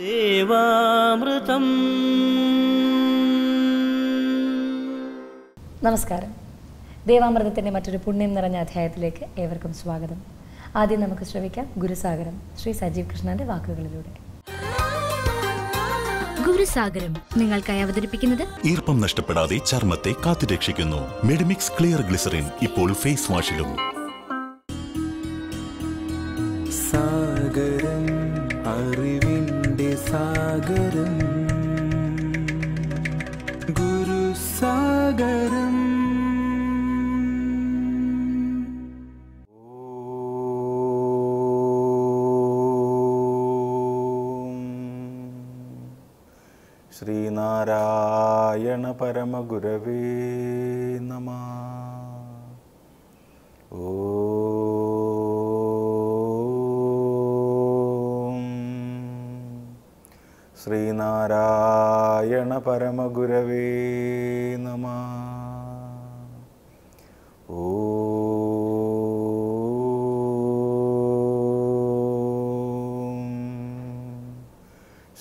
ദേവാമൃതം നമസ്കാരം ദേവാമൃതത്തിന്റെ മറ്റൊരു പുണ്യം നിറഞ്ഞ അധ്യായത്തിലേക്ക് ഏവർക്കും സ്വാഗതം ആദ്യം നമുക്ക് ശ്രമിക്കാം ഗുരുസാഗരം ശ്രീ സജീവ് കൃഷ്ണന്റെ വാക്കുകളിലൂടെ ഗുരുസാഗരം നിങ്ങൾക്കായി അവതരിപ്പിക്കുന്നത് ഈർപ്പം നഷ്ടപ്പെടാതെ ചർമ്മത്തെ കാത്തുരക്ഷിക്കുന്നു മെഡിമിക്സ് ക്ലിയർ ഗ്ലിസറിൻ ഇപ്പോൾ ഫേസ് വാഷിലും ശ്രീനാരായണ പരമഗുരവേ നമ ഓ ശ്രീനാരായണ പരമഗുരവേ നമ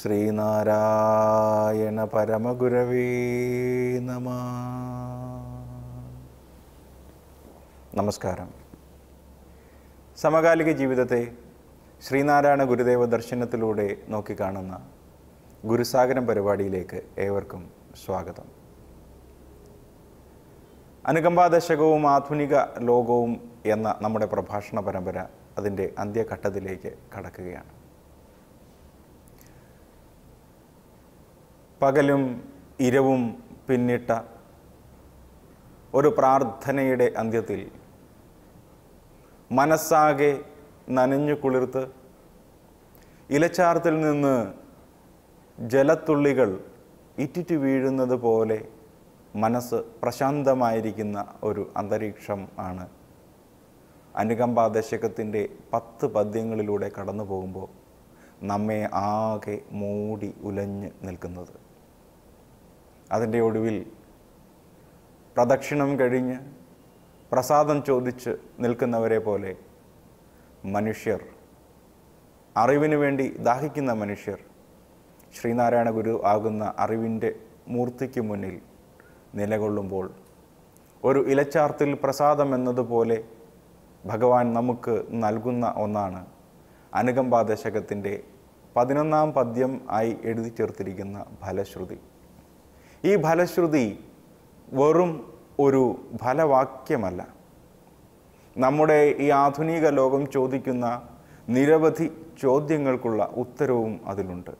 ശ്രീനാരായണ പരമഗുരവേ നമ നമസ്കാരം സമകാലിക ജീവിതത്തെ ശ്രീനാരായണ ഗുരുദേവ ദർശനത്തിലൂടെ നോക്കിക്കാണുന്ന ഗുരുസാഗരം പരിപാടിയിലേക്ക് ഏവർക്കും സ്വാഗതം അനുകമ്പാദശകവും ആധുനിക ലോകവും എന്ന നമ്മുടെ പ്രഭാഷണ പരമ്പര അതിൻ്റെ അന്ത്യഘട്ടത്തിലേക്ക് കടക്കുകയാണ് പകലും ഇരവും പിന്നിട്ട ഒരു പ്രാർത്ഥനയുടെ അന്ത്യത്തിൽ മനസ്സാകെ നനഞ്ഞു കുളിർത്ത് ഇലച്ചാർത്തിൽ നിന്ന് ജലത്തുള്ളികൾ ഇറ്റിറ്റ് വീഴുന്നത് പോലെ മനസ്സ് പ്രശാന്തമായിരിക്കുന്ന ഒരു അന്തരീക്ഷം ആണ് അനുകമ്പ ദശകത്തിൻ്റെ പത്ത് പദ്യങ്ങളിലൂടെ കടന്നു പോകുമ്പോൾ നമ്മെ ആകെ മൂടി ഉലഞ്ഞ് നിൽക്കുന്നത് അതിൻ്റെ ഒടുവിൽ പ്രദക്ഷിണം കഴിഞ്ഞ് പ്രസാദം ചോദിച്ച് നിൽക്കുന്നവരെ പോലെ മനുഷ്യർ അറിവിനു വേണ്ടി ദാഹിക്കുന്ന മനുഷ്യർ ശ്രീനാരായണ ഗുരു ആകുന്ന അറിവിൻ്റെ മൂർത്തിക്ക് മുന്നിൽ നിലകൊള്ളുമ്പോൾ ഒരു ഇലച്ചാർത്തിൽ പ്രസാദം എന്നതുപോലെ ഭഗവാൻ നമുക്ക് നൽകുന്ന ഒന്നാണ് അനുകമ്പാദശകത്തിൻ്റെ പതിനൊന്നാം പദ്യം ആയി എഴുതി ചേർത്തിരിക്കുന്ന ഫലശ്രുതി ഈ ഫലശ്രുതി വെറും ഒരു ഫലവാക്യമല്ല നമ്മുടെ ഈ ആധുനിക ലോകം ചോദിക്കുന്ന നിരവധി ചോദ്യങ്ങൾക്കുള്ള ഉത്തരവും അതിലുണ്ട്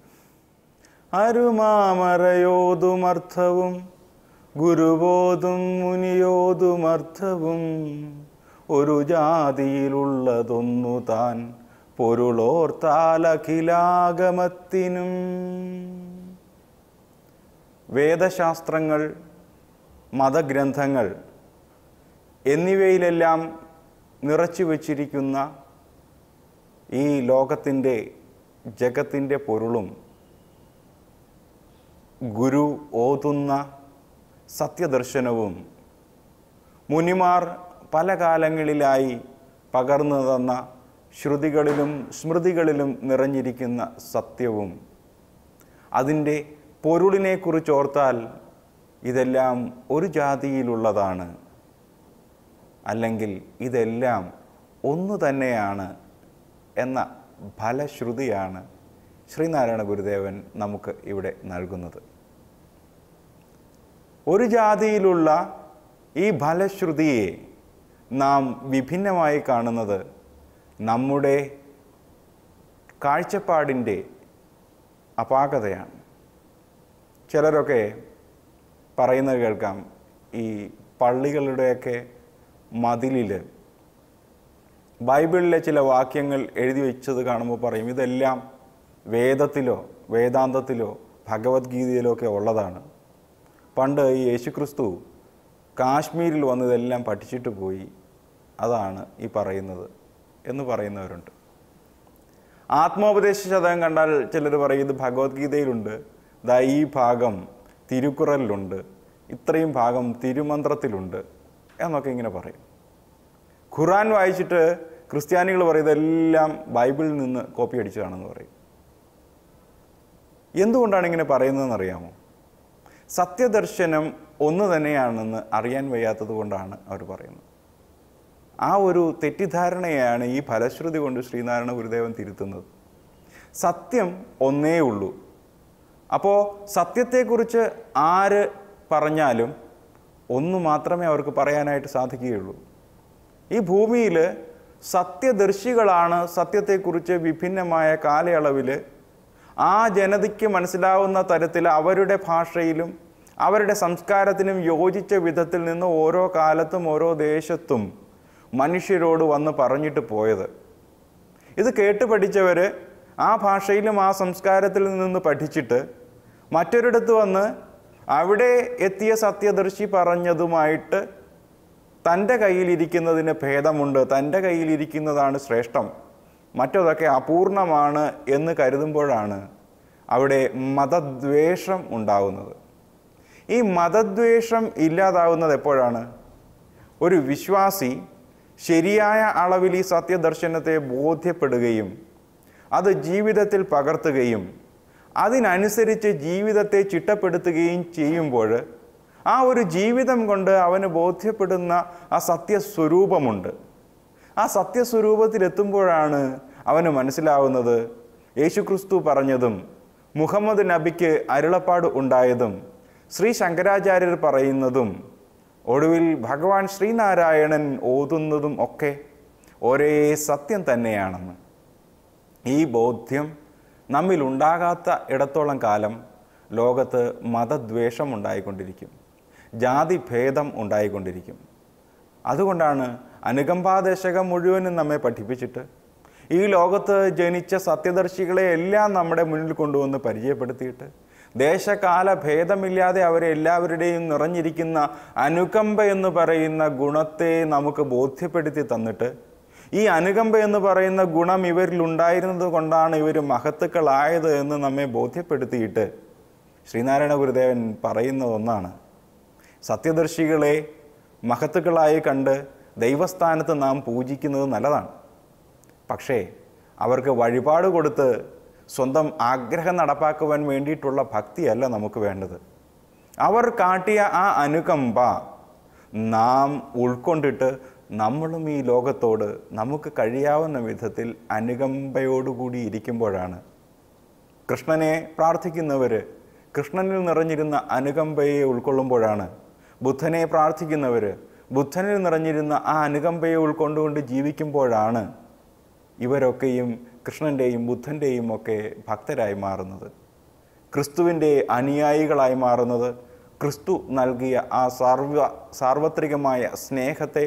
അരുമാമരയോതുമർത്ഥവും ഗുരുവോതും മുനിയോതുമർത്ഥവും ഒരു ജാതിയിലുള്ളതൊന്നു താൻ പൊരുളോർത്താലഖിലാഗമത്തിനും വേദശാസ്ത്രങ്ങൾ മതഗ്രന്ഥങ്ങൾ എന്നിവയിലെല്ലാം നിറച്ചു വച്ചിരിക്കുന്ന ഈ ലോകത്തിൻ്റെ ജഗത്തിൻ്റെ പൊരുളും ഗുരു ഓതുന്ന സത്യദർശനവും മുനിമാർ പല കാലങ്ങളിലായി പകർന്നു തന്ന ശ്രുതികളിലും സ്മൃതികളിലും നിറഞ്ഞിരിക്കുന്ന സത്യവും അതിൻ്റെ പൊരുളിനെക്കുറിച്ച് ഓർത്താൽ ഇതെല്ലാം ഒരു ജാതിയിലുള്ളതാണ് അല്ലെങ്കിൽ ഇതെല്ലാം ഒന്നു തന്നെയാണ് എന്ന ഫലശ്രുതിയാണ് ശ്രീനാരായണ ഗുരുദേവൻ നമുക്ക് ഇവിടെ നൽകുന്നത് ഒരു ജാതിയിലുള്ള ഈ ഫലശ്രുതിയെ നാം വിഭിന്നമായി കാണുന്നത് നമ്മുടെ കാഴ്ചപ്പാടിൻ്റെ അപാകതയാണ് ചിലരൊക്കെ പറയുന്നത് കേൾക്കാം ഈ പള്ളികളുടെയൊക്കെ മതിലിൽ ബൈബിളിലെ ചില വാക്യങ്ങൾ എഴുതി വെച്ചത് കാണുമ്പോൾ പറയും ഇതെല്ലാം വേദത്തിലോ വേദാന്തത്തിലോ ഭഗവത്ഗീതയിലോ ഒക്കെ ഉള്ളതാണ് പണ്ട് ഈ യേശുക്രിസ്തു കാശ്മീരിൽ വന്ന് ഇതെല്ലാം പഠിച്ചിട്ട് പോയി അതാണ് ഈ പറയുന്നത് എന്ന് പറയുന്നവരുണ്ട് ആത്മോപദേശ ശതകം കണ്ടാൽ ചിലർ പറയും ഇത് ഭഗവത്ഗീതയിലുണ്ട് ദാ ഈ ഭാഗം തിരുക്കുറലിലുണ്ട് ഇത്രയും ഭാഗം തിരുമന്ത്രത്തിലുണ്ട് എന്നൊക്കെ ഇങ്ങനെ പറയും ഖുറാൻ വായിച്ചിട്ട് ക്രിസ്ത്യാനികൾ പറയുന്നതെല്ലാം ബൈബിളിൽ നിന്ന് കോപ്പി അടിച്ചതാണെന്ന് പറയും എന്തുകൊണ്ടാണ് ഇങ്ങനെ പറയുന്നതെന്ന് അറിയാമോ സത്യദർശനം ഒന്ന് തന്നെയാണെന്ന് അറിയാൻ വയ്യാത്തത് കൊണ്ടാണ് അവർ പറയുന്നത് ആ ഒരു തെറ്റിദ്ധാരണയാണ് ഈ ഫലശ്രുതി കൊണ്ട് ശ്രീനാരായണ ഗുരുദേവൻ തിരുത്തുന്നത് സത്യം ഒന്നേ ഉള്ളൂ അപ്പോൾ സത്യത്തെക്കുറിച്ച് ആര് പറഞ്ഞാലും ഒന്ന് മാത്രമേ അവർക്ക് പറയാനായിട്ട് സാധിക്കുകയുള്ളൂ ഈ ഭൂമിയിൽ സത്യദർശികളാണ് സത്യത്തെക്കുറിച്ച് വിഭിന്നമായ കാലയളവിൽ ആ ജനതയ്ക്ക് മനസ്സിലാവുന്ന തരത്തിൽ അവരുടെ ഭാഷയിലും അവരുടെ സംസ്കാരത്തിനും യോജിച്ച വിധത്തിൽ നിന്ന് ഓരോ കാലത്തും ഓരോ ദേശത്തും മനുഷ്യരോട് വന്ന് പറഞ്ഞിട്ട് പോയത് ഇത് കേട്ട് പഠിച്ചവർ ആ ഭാഷയിലും ആ സംസ്കാരത്തിൽ നിന്ന് പഠിച്ചിട്ട് മറ്റൊരിടത്ത് വന്ന് അവിടെ എത്തിയ സത്യദർശി പറഞ്ഞതുമായിട്ട് തൻ്റെ കയ്യിലിരിക്കുന്നതിന് ഭേദമുണ്ട് തൻ്റെ കയ്യിലിരിക്കുന്നതാണ് ശ്രേഷ്ഠം മറ്റതൊക്കെ അപൂർണമാണ് എന്ന് കരുതുമ്പോഴാണ് അവിടെ മതദ്വേഷം ഉണ്ടാകുന്നത് ഈ മതദ്വേഷം ഇല്ലാതാവുന്നത് എപ്പോഴാണ് ഒരു വിശ്വാസി ശരിയായ അളവിൽ ഈ സത്യദർശനത്തെ ബോധ്യപ്പെടുകയും അത് ജീവിതത്തിൽ പകർത്തുകയും അതിനനുസരിച്ച് ജീവിതത്തെ ചിട്ടപ്പെടുത്തുകയും ചെയ്യുമ്പോൾ ആ ഒരു ജീവിതം കൊണ്ട് അവന് ബോധ്യപ്പെടുന്ന ആ സത്യസ്വരൂപമുണ്ട് ആ സത്യസ്വരൂപത്തിലെത്തുമ്പോഴാണ് അവന് മനസ്സിലാവുന്നത് യേശുക്രിസ്തു പറഞ്ഞതും മുഹമ്മദ് നബിക്ക് അരുളപ്പാട് ഉണ്ടായതും ശ്രീ ശങ്കരാചാര്യർ പറയുന്നതും ഒടുവിൽ ഭഗവാൻ ശ്രീനാരായണൻ ഓതുന്നതും ഒക്കെ ഒരേ സത്യം തന്നെയാണെന്ന് ഈ ബോധ്യം നമ്മിൽ ഉണ്ടാകാത്ത ഇടത്തോളം കാലം ലോകത്ത് മതദ്വേഷം ഉണ്ടായിക്കൊണ്ടിരിക്കും ജാതിഭേദം ഉണ്ടായിക്കൊണ്ടിരിക്കും അതുകൊണ്ടാണ് അനുകമ്പാദേശകം മുഴുവനും നമ്മെ പഠിപ്പിച്ചിട്ട് ഈ ലോകത്ത് ജനിച്ച സത്യദർശികളെ എല്ലാം നമ്മുടെ മുന്നിൽ കൊണ്ടുവന്ന് പരിചയപ്പെടുത്തിയിട്ട് ദേശകാല ഭേദമില്ലാതെ അവരെ എല്ലാവരുടെയും നിറഞ്ഞിരിക്കുന്ന അനുകമ്പ എന്ന് പറയുന്ന ഗുണത്തെ നമുക്ക് ബോധ്യപ്പെടുത്തി തന്നിട്ട് ഈ അനുകമ്പ എന്ന് പറയുന്ന ഗുണം ഇവരിൽ ഉണ്ടായിരുന്നത് കൊണ്ടാണ് ഇവർ മഹത്തുക്കളായത് എന്ന് നമ്മെ ബോധ്യപ്പെടുത്തിയിട്ട് ശ്രീനാരായണ ഗുരുദേവൻ പറയുന്ന ഒന്നാണ് സത്യദർശികളെ മഹത്തുക്കളായി കണ്ട് ദൈവസ്ഥാനത്ത് നാം പൂജിക്കുന്നത് നല്ലതാണ് പക്ഷേ അവർക്ക് വഴിപാട് കൊടുത്ത് സ്വന്തം ആഗ്രഹം നടപ്പാക്കുവാൻ വേണ്ടിയിട്ടുള്ള ഭക്തിയല്ല നമുക്ക് വേണ്ടത് അവർ കാട്ടിയ ആ അനുകമ്പ നാം ഉൾക്കൊണ്ടിട്ട് നമ്മളും ഈ ലോകത്തോട് നമുക്ക് കഴിയാവുന്ന വിധത്തിൽ അനുകമ്പയോടുകൂടി ഇരിക്കുമ്പോഴാണ് കൃഷ്ണനെ പ്രാർത്ഥിക്കുന്നവർ കൃഷ്ണനിൽ നിറഞ്ഞിരുന്ന അനുകമ്പയെ ഉൾക്കൊള്ളുമ്പോഴാണ് ബുദ്ധനെ പ്രാർത്ഥിക്കുന്നവർ ബുദ്ധനിൽ നിറഞ്ഞിരുന്ന ആ അനുകമ്പയെ ഉൾക്കൊണ്ടുകൊണ്ട് ജീവിക്കുമ്പോഴാണ് ഇവരൊക്കെയും കൃഷ്ണൻ്റെയും ബുദ്ധൻ്റെയും ഒക്കെ ഭക്തരായി മാറുന്നത് ക്രിസ്തുവിൻ്റെ അനുയായികളായി മാറുന്നത് ക്രിസ്തു നൽകിയ ആ സാർവ സാർവത്രികമായ സ്നേഹത്തെ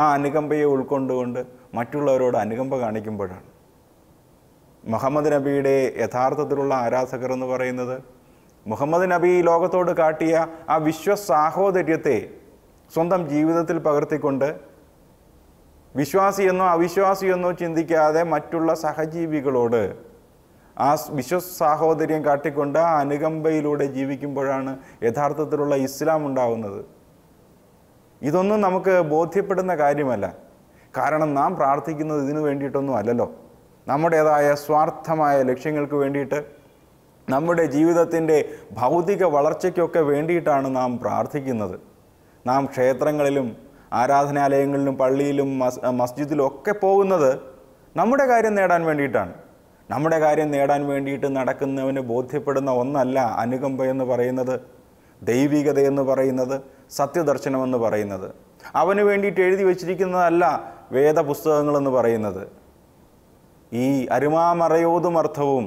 ആ അനുകമ്പയെ ഉൾക്കൊണ്ടുകൊണ്ട് മറ്റുള്ളവരോട് അനുകമ്പ കാണിക്കുമ്പോഴാണ് മുഹമ്മദ് നബിയുടെ യഥാർത്ഥത്തിലുള്ള ആരാധകർ എന്ന് പറയുന്നത് മുഹമ്മദ് നബി ലോകത്തോട് കാട്ടിയ ആ വിശ്വസാഹോദര്യത്തെ സ്വന്തം ജീവിതത്തിൽ പകർത്തിക്കൊണ്ട് വിശ്വാസിയെന്നോ അവിശ്വാസിയെന്നോ ചിന്തിക്കാതെ മറ്റുള്ള സഹജീവികളോട് ആ വിശ്വസാഹോദര്യം കാട്ടിക്കൊണ്ട് ആ അനുകമ്പയിലൂടെ ജീവിക്കുമ്പോഴാണ് യഥാർത്ഥത്തിലുള്ള ഇസ്ലാം ഉണ്ടാകുന്നത് ഇതൊന്നും നമുക്ക് ബോധ്യപ്പെടുന്ന കാര്യമല്ല കാരണം നാം പ്രാർത്ഥിക്കുന്നത് ഇതിനു വേണ്ടിയിട്ടൊന്നും അല്ലല്ലോ നമ്മുടേതായ സ്വാർത്ഥമായ ലക്ഷ്യങ്ങൾക്ക് വേണ്ടിയിട്ട് നമ്മുടെ ജീവിതത്തിൻ്റെ ഭൗതിക വളർച്ചയ്ക്കൊക്കെ വേണ്ടിയിട്ടാണ് നാം പ്രാർത്ഥിക്കുന്നത് നാം ക്ഷേത്രങ്ങളിലും ആരാധനാലയങ്ങളിലും പള്ളിയിലും മസ് മസ്ജിദിലും ഒക്കെ പോകുന്നത് നമ്മുടെ കാര്യം നേടാൻ വേണ്ടിയിട്ടാണ് നമ്മുടെ കാര്യം നേടാൻ വേണ്ടിയിട്ട് നടക്കുന്നവന് ബോധ്യപ്പെടുന്ന ഒന്നല്ല അനുകമ്പ എന്ന് പറയുന്നത് ദൈവികതയെന്ന് പറയുന്നത് സത്യദർശനമെന്ന് പറയുന്നത് അവന് വേണ്ടിയിട്ട് എഴുതി വച്ചിരിക്കുന്നതല്ല വേദപുസ്തകങ്ങളെന്ന് പറയുന്നത് ഈ അരുമാമറയോതും അർത്ഥവും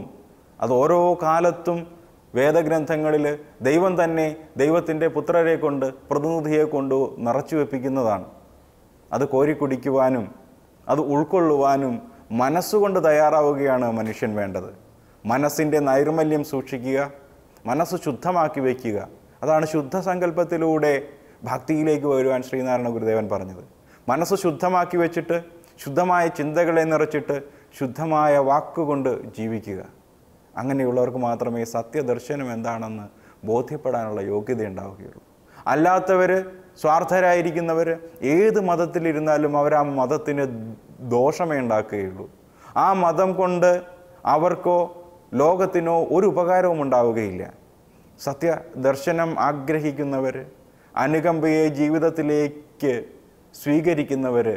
അത് ഓരോ കാലത്തും വേദഗ്രന്ഥങ്ങളിൽ ദൈവം തന്നെ ദൈവത്തിൻ്റെ പുത്രരെ കൊണ്ട് പ്രതിനിധിയെ കൊണ്ട് നിറച്ചു വെപ്പിക്കുന്നതാണ് അത് കോരിക്കുടിക്കുവാനും അത് ഉൾക്കൊള്ളുവാനും മനസ്സുകൊണ്ട് തയ്യാറാവുകയാണ് മനുഷ്യൻ വേണ്ടത് മനസ്സിൻ്റെ നൈർമല്യം സൂക്ഷിക്കുക മനസ്സ് ശുദ്ധമാക്കി വയ്ക്കുക അതാണ് ശുദ്ധസങ്കല്പത്തിലൂടെ ഭക്തിയിലേക്ക് വരുവാൻ ശ്രീനാരായണ ഗുരുദേവൻ പറഞ്ഞത് മനസ്സ് ശുദ്ധമാക്കി വെച്ചിട്ട് ശുദ്ധമായ ചിന്തകളെ നിറച്ചിട്ട് ശുദ്ധമായ വാക്കുകൊണ്ട് ജീവിക്കുക അങ്ങനെയുള്ളവർക്ക് മാത്രമേ സത്യദർശനം എന്താണെന്ന് ബോധ്യപ്പെടാനുള്ള യോഗ്യത ഉണ്ടാവുകയുള്ളൂ അല്ലാത്തവർ സ്വാർത്ഥരായിരിക്കുന്നവർ ഏത് മതത്തിലിരുന്നാലും അവർ ആ മതത്തിന് ദോഷമേ ഉണ്ടാക്കുകയുള്ളൂ ആ മതം കൊണ്ട് അവർക്കോ ലോകത്തിനോ ഒരു ഉപകാരവും ഉണ്ടാവുകയില്ല സത്യ ദർശനം ആഗ്രഹിക്കുന്നവർ അനുകമ്പയെ ജീവിതത്തിലേക്ക് സ്വീകരിക്കുന്നവർ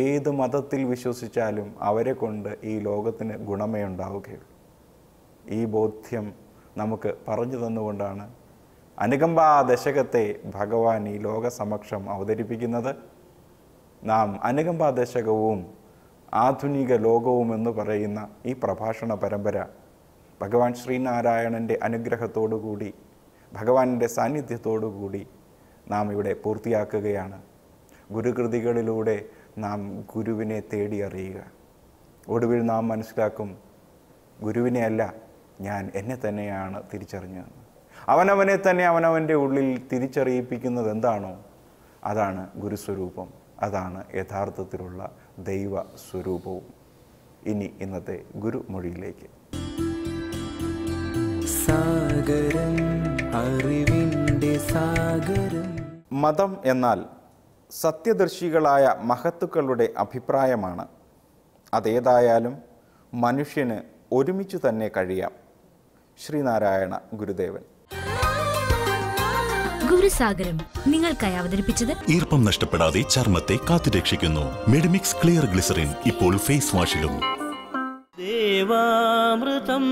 ഏത് മതത്തിൽ വിശ്വസിച്ചാലും അവരെ കൊണ്ട് ഈ ലോകത്തിന് ഗുണമേ ഉണ്ടാവുകയുള്ളൂ ഈ ബോധ്യം നമുക്ക് പറഞ്ഞു തന്നുകൊണ്ടാണ് അനുകമ്പാ ദശകത്തെ ഭഗവാൻ ഈ ലോകസമക്ഷം അവതരിപ്പിക്കുന്നത് നാം അനുകമ്പ ദശകവും ആധുനിക ലോകവും എന്ന് പറയുന്ന ഈ പ്രഭാഷണ പരമ്പര ഭഗവാൻ ശ്രീനാരായണൻ്റെ അനുഗ്രഹത്തോടുകൂടി ഭഗവാന്റെ സാന്നിധ്യത്തോടുകൂടി നാം ഇവിടെ പൂർത്തിയാക്കുകയാണ് ഗുരുകൃതികളിലൂടെ നാം ഗുരുവിനെ തേടി അറിയുക ഒടുവിൽ നാം മനസ്സിലാക്കും ഗുരുവിനെ അല്ല ഞാൻ എന്നെ തന്നെയാണ് തിരിച്ചറിഞ്ഞത് അവനവനെ തന്നെ അവനവൻ്റെ ഉള്ളിൽ തിരിച്ചറിയിപ്പിക്കുന്നത് എന്താണോ അതാണ് ഗുരുസ്വരൂപം അതാണ് യഥാർത്ഥത്തിലുള്ള ദൈവ സ്വരൂപവും ഇനി ഇന്നത്തെ ഗുരുമൊഴിയിലേക്ക് സാഗരം അറിവിൻ്റെ സാഗരം മതം എന്നാൽ സത്യദർശികളായ മഹത്തുക്കളുടെ അഭിപ്രായമാണ് അതേതായാലും മനുഷ്യന് ഒരുമിച്ചു തന്നെ കഴിയാം ശ്രീനാരായണ ഗുരുദേവൻ ഗുരുസാഗരം നിങ്ങൾക്കായി അവതരിപ്പിച്ചത് ഈർപ്പം നഷ്ടപ്പെടാതെ ചർമ്മത്തെ കാത്തുരക്ഷിക്കുന്നു മെഡിമിക്സ് ക്ലിയർ ഗ്ലിസറിൻ ഇപ്പോൾ ഫേസ് വാഷിലും ദേവാമൃതം